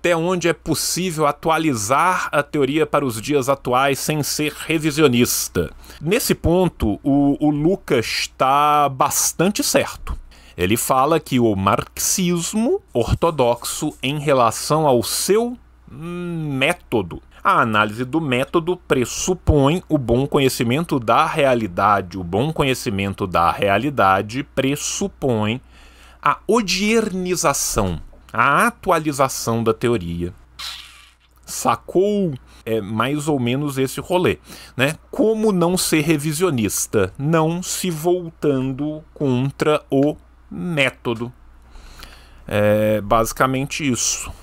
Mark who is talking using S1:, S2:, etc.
S1: até onde é possível atualizar a teoria para os dias atuais sem ser revisionista. Nesse ponto, o, o Lucas está bastante certo. Ele fala que o marxismo ortodoxo, em relação ao seu método, a análise do método pressupõe o bom conhecimento da realidade. O bom conhecimento da realidade pressupõe a odiernização a atualização da teoria. Sacou é, mais ou menos esse rolê, né? Como não ser revisionista, não se voltando contra o método. É basicamente isso.